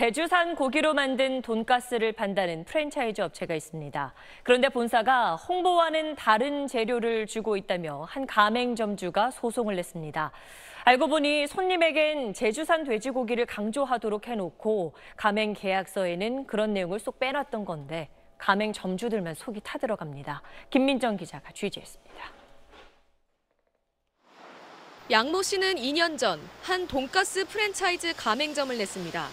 제주산 고기로 만든 돈가스를 판다는 프랜차이즈 업체가 있습니다. 그런데 본사가 홍보와는 다른 재료를 주고 있다며 한 가맹점주가 소송을 냈습니다. 알고 보니 손님에겐 제주산 돼지고기를 강조하도록 해놓고 가맹 계약서에는 그런 내용을 쏙 빼놨던 건데 가맹 점주들만 속이 타들어갑니다. 김민정 기자가 취재했습니다. 양모 씨는 2년 전 한 돈가스 프랜차이즈 가맹점을 냈습니다.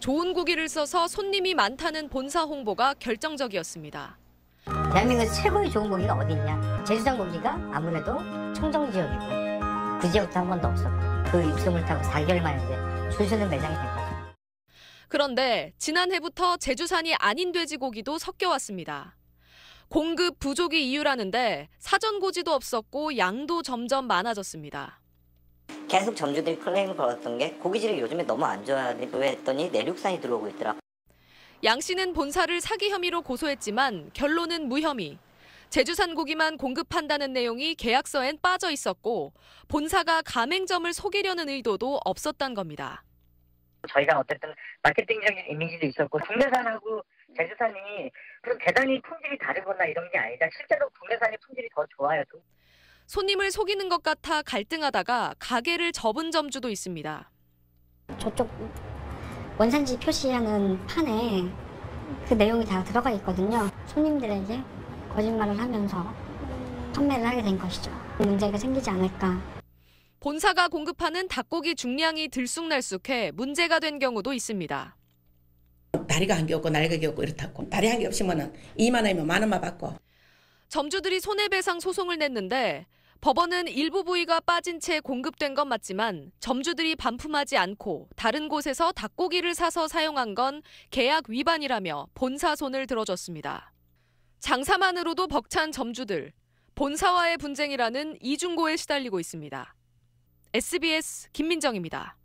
좋은 고기를 써서 손님이 많다는 본사 홍보가 결정적이었습니다. 대한민국 최고의 좋은 고기가 어디 있냐? 제주산 고기가 아무래도 청정 지역이고 그 지역도 한 번도 없었고 그입소을 타고 4개월 만 이제 줄 서는 매장이 된 거죠. 그런데 지난해부터 제주산이 아닌 돼지고기도 섞여왔습니다. 공급 부족이 이유라는데 사전 고지도 없었고 양도 점점 많아졌습니다. 계속 점주들이 클레임을 걸었던 게 고기질이 요즘에 너무 안 좋아요 했더니 내륙산이 들어오고 있더라. 양 씨는 본사를 사기 혐의로 고소했지만 결론은 무혐의. 제주산 고기만 공급한다는 내용이 계약서엔 빠져 있었고 본사가 가맹점을 속이려는 의도도 없었던 겁니다. 저희가 어쨌든 마케팅적인 이미지도 있었고 국내산하고 제주산이 그럼 대단히 품질이 다르거나 이런 게 아니다. 실제로 국내산의 품질이 더 좋아요. 손님을 속이는 것 같아 갈등하다가 가게를 접은 점주도 있습니다. 저쪽 원산지 표시하는 판에 그 내용이 다 들어가 있거든요. 손님들에게 거짓말을 하면서 판매를 하게 된 것이죠. 문제가 생기지 않을까. 본사가 공급하는 닭고기 중량이 들쑥날쑥해 문제가 된 경우도 있습니다. 다리가 한개 없고 날개가 없고 이렇다고 다리 한 개없으면 2만 원이면 만 원만 받고 점주들이 손해배상 소송을 냈는데 법원은 일부 부위가 빠진 채 공급된 건 맞지만 점주들이 반품하지 않고 다른 곳에서 닭고기를 사서 사용한 건 계약 위반이라며 본사 손을 들어줬습니다. 장사만으로도 벅찬 점주들, 본사와의 분쟁이라는 이중고에 시달리고 있습니다. SBS 김민정입니다.